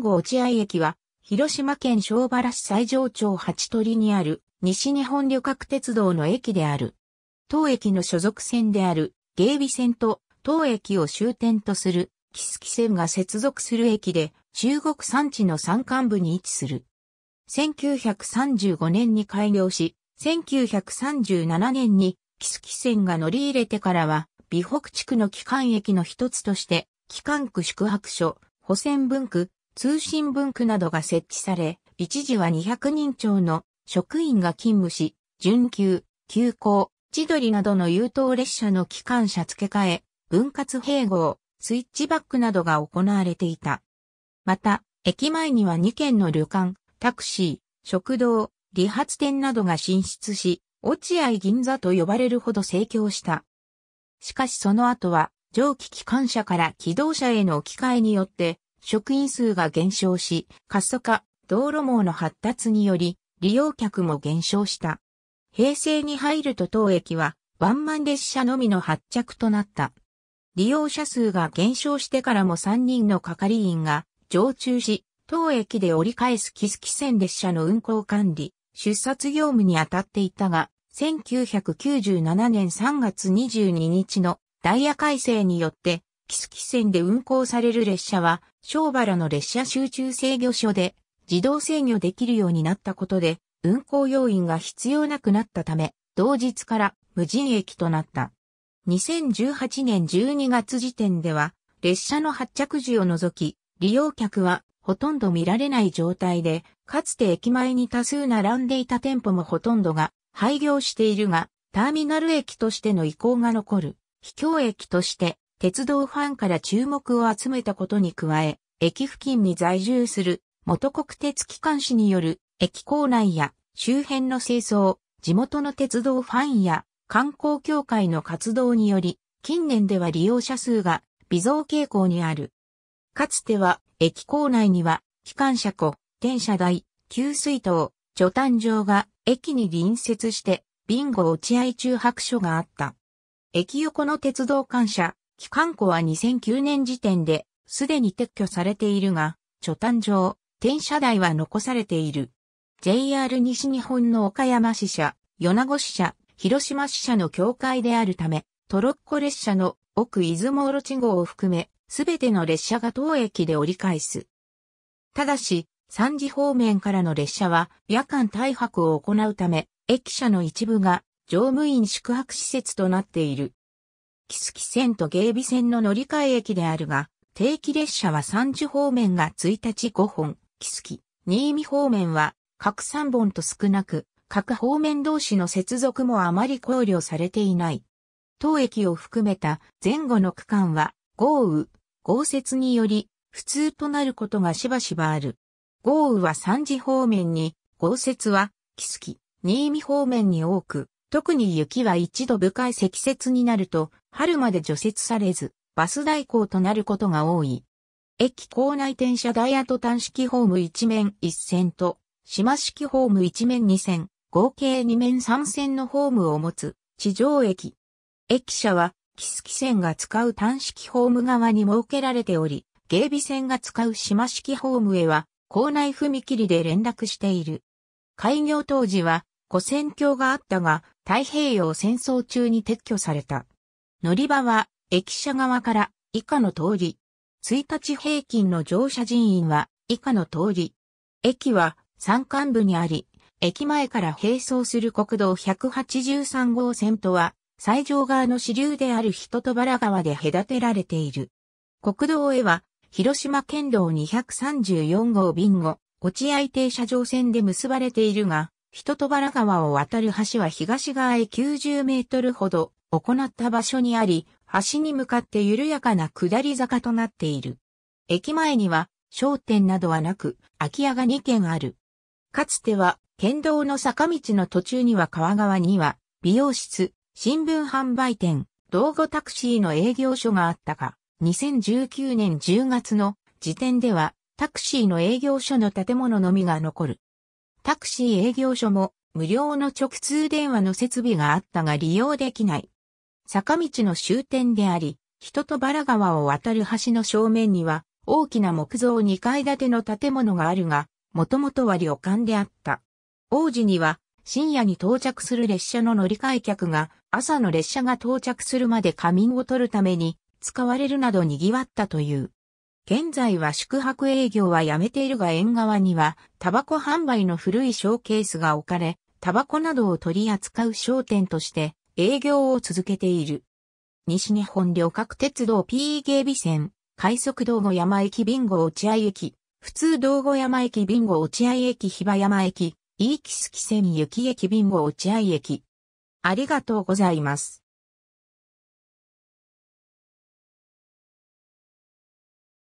本落合駅は、広島県庄原市西上町八鳥にある、西日本旅客鉄道の駅である。当駅の所属線である、芸備線と、当駅を終点とする、木月線が接続する駅で、中国山地の山間部に位置する。1935年に開業し、1937年に、木月線が乗り入れてからは、美北地区の機関駅の一つとして、機関区宿泊所、保線分区、通信文区などが設置され、一時は200人超の職員が勤務し、準急、急行、千鳥などの優等列車の機関車付け替え、分割併合、スイッチバックなどが行われていた。また、駅前には2軒の旅館、タクシー、食堂、理髪店などが進出し、落合銀座と呼ばれるほど盛況した。しかしその後は、蒸気機関車から機動車への置き換えによって、職員数が減少し、過疎化、道路網の発達により、利用客も減少した。平成に入ると当駅は、ワンマン列車のみの発着となった。利用者数が減少してからも3人の係員が常駐し、当駅で折り返す木キ線列車の運行管理、出札業務に当たっていたが、1997年3月22日のダイヤ改正によって木月線で運行される列車は、小原の列車集中制御所で自動制御できるようになったことで、運行要員が必要なくなったため、同日から無人駅となった。2018年12月時点では、列車の発着時を除き、利用客はほとんど見られない状態で、かつて駅前に多数並んでいた店舗もほとんどが廃業しているが、ターミナル駅としての移行が残る、秘境駅として鉄道ファンから注目を集めたことに加え、駅付近に在住する元国鉄機関士による駅構内や周辺の清掃、地元の鉄道ファンや観光協会の活動により、近年では利用者数が微増傾向にある。かつては駅構内には機関車庫、転車台、給水塔、貯炭場が駅に隣接してビンゴ落合中白書があった。駅横の鉄道館舎、機関庫は2009年時点で、すでに撤去されているが、貯炭場、転車台は残されている。JR 西日本の岡山支社、米子支社、広島支社の境界であるため、トロッコ列車の奥出雲路ロチ号を含め、すべての列車が当駅で折り返す。ただし、三次方面からの列車は夜間退泊を行うため、駅舎の一部が乗務員宿泊施設となっている。キスキ線と芸備線の乗り換え駅であるが、定期列車は三時方面が1日5本、キスキ、新見方面は各3本と少なく、各方面同士の接続もあまり考慮されていない。当駅を含めた前後の区間は豪雨、豪雪により普通となることがしばしばある。豪雨は三次方面に、豪雪は、木月、新見方面に多く、特に雪は一度深い積雪になると、春まで除雪されず、バス代行となることが多い。駅構内転車台と短式ホーム1面1線と、島式ホーム1面2線、合計2面3線のホームを持つ、地上駅。駅舎は、スキ線が使う短式ホーム側に設けられており、芸備線が使う島式ホームへは、校内踏切で連絡している。開業当時は、古戦橋があったが、太平洋戦争中に撤去された。乗り場は駅舎側から以下の通り。1日平均の乗車人員は以下の通り。駅は山間部にあり、駅前から並走する国道183号線とは、最上側の支流である人と原川で隔てられている。国道へは、広島県道234号便後、落合停車場線で結ばれているが、人と原川を渡る橋は東側へ90メートルほど行った場所にあり、橋に向かって緩やかな下り坂となっている。駅前には商店などはなく、空き家が2軒ある。かつては、県道の坂道の途中には川側には、美容室、新聞販売店、道後タクシーの営業所があったが、2019年10月の時点では、タクシーの営業所の建物のみが残る。タクシー営業所も無料の直通電話の設備があったが利用できない。坂道の終点であり、人とバラ川を渡る橋の正面には、大きな木造2階建ての建物があるが、もともとは旅館であった。王子には、深夜に到着する列車の乗り換え客が、朝の列車が到着するまで仮眠を取るために、使われるなど賑わったという。現在は宿泊営業はやめているが縁側には、タバコ販売の古いショーケースが置かれ、タバコなどを取り扱う商店として、営業を続けている。西日本旅客鉄道 P 警備線、快速道後山駅ビンゴ落合駅、普通道後山駅ビンゴ落合駅ひば山駅、イーキスキ線雪駅ビンゴ落合駅。ありがとうございます。